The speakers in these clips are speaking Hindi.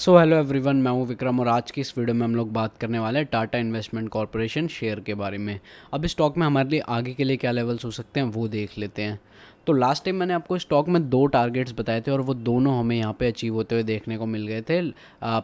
सो हेलो एवरीवन मैं हूं विक्रम और आज की इस वीडियो में हम लोग बात करने वाले हैं टाटा इन्वेस्टमेंट कॉरपोरेशन शेयर के बारे में अब इस स्टॉक में हमारे लिए आगे के लिए क्या लेवल्स हो सकते हैं वो देख लेते हैं तो लास्ट टाइम मैंने आपको स्टॉक में दो टारगेट्स बताए थे और वो दोनों हमें यहाँ पे अचीव होते हुए देखने को मिल गए थे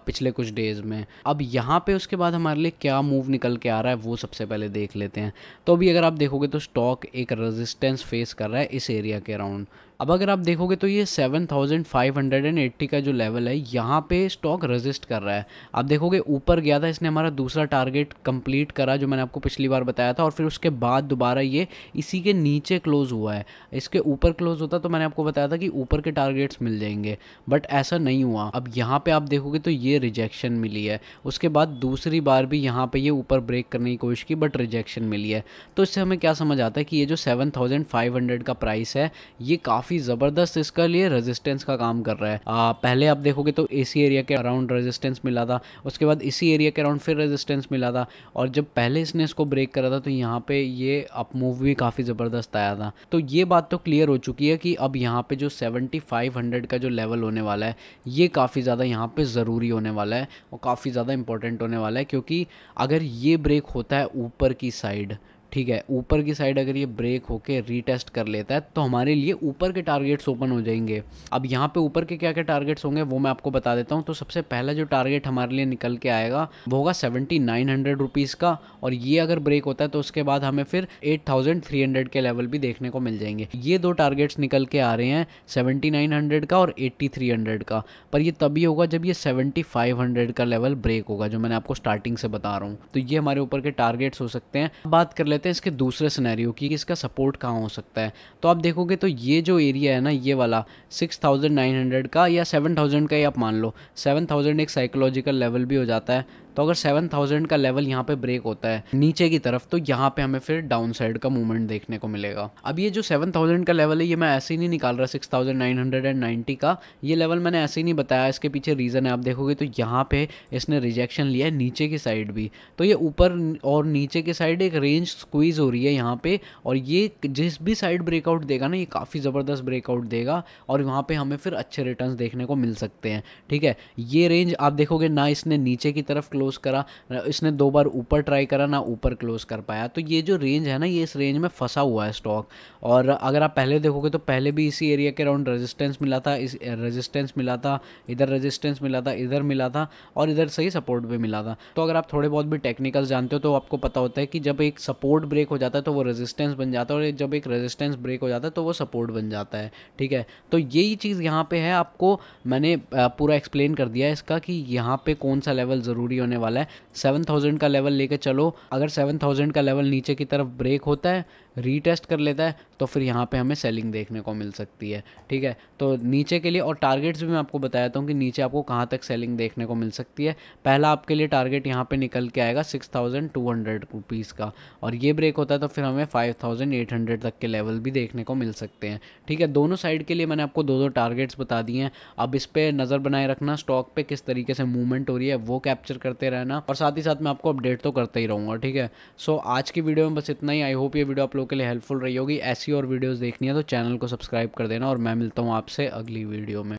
पिछले कुछ डेज़ में अब यहाँ पे उसके बाद हमारे लिए क्या मूव निकल के आ रहा है वो सबसे पहले देख लेते हैं तो अभी अगर आप देखोगे तो स्टॉक एक रेजिस्टेंस फेस कर रहा है इस एरिया के अराउंड अब अगर आप देखोगे तो ये 7580 का जो लेवल है यहाँ पे स्टॉक रजिस्ट कर रहा है आप देखोगे ऊपर गया था इसने हमारा दूसरा टारगेट कंप्लीट करा जो मैंने आपको पिछली बार बताया था और फिर उसके बाद दोबारा ये इसी के नीचे क्लोज़ हुआ है इसके ऊपर क्लोज होता तो मैंने आपको बताया था कि ऊपर के टारगेट्स मिल जाएंगे बट ऐसा नहीं हुआ अब यहाँ पे आप देखोगे तो ये रिजेक्शन मिली है उसके बाद दूसरी बार भी यहाँ पे ये ऊपर ब्रेक करने की कोशिश की बट रिजेक्शन मिली है तो इससे हमें क्या समझ आता है कि ये जो 7500 का प्राइस है ये काफ़ी ज़बरदस्त इसका लिए रेजिस्टेंस का काम कर रहा है आ, पहले आप देखोगे तो इसी एरिया के अराउंड रेजिस्टेंस मिला था उसके बाद इसी एरिया के अराउंड फिर रेजिस्टेंस मिला था और जब पहले इसने इसको ब्रेक करा था तो यहाँ पर ये अपमूव भी काफ़ी ज़बरदस्त आया था तो ये बात तो क्लियर क्लियर हो चुकी है कि अब यहाँ पे जो 7500 का जो लेवल होने वाला है ये काफ़ी ज़्यादा यहाँ पे ज़रूरी होने वाला है और काफ़ी ज़्यादा इंपॉर्टेंट होने वाला है क्योंकि अगर ये ब्रेक होता है ऊपर की साइड ठीक है ऊपर की साइड अगर ये ब्रेक होके रीटेस्ट कर लेता है तो हमारे लिए ऊपर के टारगेट्स ओपन हो जाएंगे अब यहाँ पे ऊपर के क्या क्या टारगेट्स होंगे वो मैं आपको बता देता हूँ तो सबसे पहला जो टारगेट हमारे लिए निकल के आएगा वो होगा सेवेंटी नाइन हंड्रेड रुपीज़ का और ये अगर ब्रेक होता है तो उसके बाद हमें फिर एट थाउजेंड थ्री हंड्रेड के लेवल भी देखने को मिल जाएंगे ये दो टारगेट्स निकल के आ रहे हैं सेवेंटी नाइन हंड्रेड का और एट्टी थ्री हंड्रेड का पर यह तभी होगा जब ये सेवेंटी फाइव हंड्रेड का लेवल ब्रेक होगा जो मैंने आपको स्टार्टिंग से बता रहा हूँ तो ये हमारे ऊपर के टारगेट्स हो सकते हैं बात कर ले लेते हैं इसके दूसरे सिनेरियो की कि इसका सपोर्ट कहाँ हो सकता है तो आप देखोगे तो ये जो एरिया है ना ये वाला 6900 का या 7000 का ही आप मान लो 7000 एक साइकोलॉजिकल लेवल भी हो जाता है तो अगर 7000 का लेवल यहाँ पे ब्रेक होता है नीचे की तरफ तो यहाँ पे हमें फिर डाउन साइड का मूवमेंट देखने को मिलेगा अब ये जो 7000 का लेवल है ये मैं ऐसे ही नहीं निकाल रहा 6990 का ये लेवल मैंने ऐसे ही नहीं बताया इसके पीछे रीज़न है आप देखोगे तो यहाँ पे इसने रिजेक्शन लिया है नीचे की साइड भी तो ये ऊपर और नीचे की साइड एक रेंज स्क्वीज़ हो रही है यहाँ पे और ये जिस भी साइड ब्रेकआउट देगा ना ये काफ़ी ज़बरदस्त ब्रेकआउट देगा और वहाँ पे हमें फिर अच्छे रिटर्न्स देखने को मिल सकते हैं ठीक है ये रेंज आप देखोगे ना इसने नीचे की तरफ क्लोज़ करा इसने दो बार ऊपर ट्राई करा ना ऊपर क्लोज़ कर पाया तो ये जो रेंज है ना ये इस रेंज में फंसा हुआ है स्टॉक और अगर आप पहले देखोगे तो पहले भी इसी एरिया के अराउंड रजिस्टेंस मिला था इस रजिस्टेंस मिला था इधर रजिस्टेंस मिला था इधर मिला था और इधर सही सपोर्ट भी मिला था तो अगर आप थोड़े बहुत भी टेक्निकल जानते हो तो आपको पता होता है कि जब एक सपोर्ट सपोर्ट ब्रेक हो जाता है तो वो रेजिस्टेंस बन जाता है और जब एक रेजिस्टेंस ब्रेक हो जाता है तो वो सपोर्ट बन जाता है ठीक है तो यही चीज़ यहाँ पे है आपको मैंने पूरा एक्सप्लेन कर दिया है इसका कि यहाँ पे कौन सा लेवल ज़रूरी होने वाला है सेवन का लेवल लेके चलो अगर सेवन का लेवल नीचे की तरफ ब्रेक होता है रीटेस्ट कर लेता है तो फिर यहाँ पे हमें सेलिंग देखने को मिल सकती है ठीक है तो नीचे के लिए और टारगेट्स भी मैं आपको बताता हूँ कि नीचे आपको कहाँ तक सेलिंग देखने को मिल सकती है पहला आपके लिए टारगेट यहाँ पे निकल के आएगा six thousand two hundred rupees का और ये ब्रेक होता है तो फिर हमें फाइव थाउजेंड एट हंड्रेड तक के लेवल भी देखने को मिल सकते हैं ठीक है दोनों साइड के लिए मैंने आपको दो दो टारगेट्स बता दिए हैं अब इस पर नज़र बनाए रखना स्टॉक पर किस तरीके से मूवमेंट हो रही है वो कैप्चर करते रहना और साथ ही साथ मैं आपको अपडेट तो करता ही रहूँगा ठीक है सो आज की वीडियो में बस इतना ही आई होप ये वीडियो आप लोग के लिए हेल्पफुल रही होगी ऐसी और वीडियोज़ देखनी है तो चैनल को सब्सक्राइब कर देना और मैं मिलता हूँ आपसे अगली वीडियो में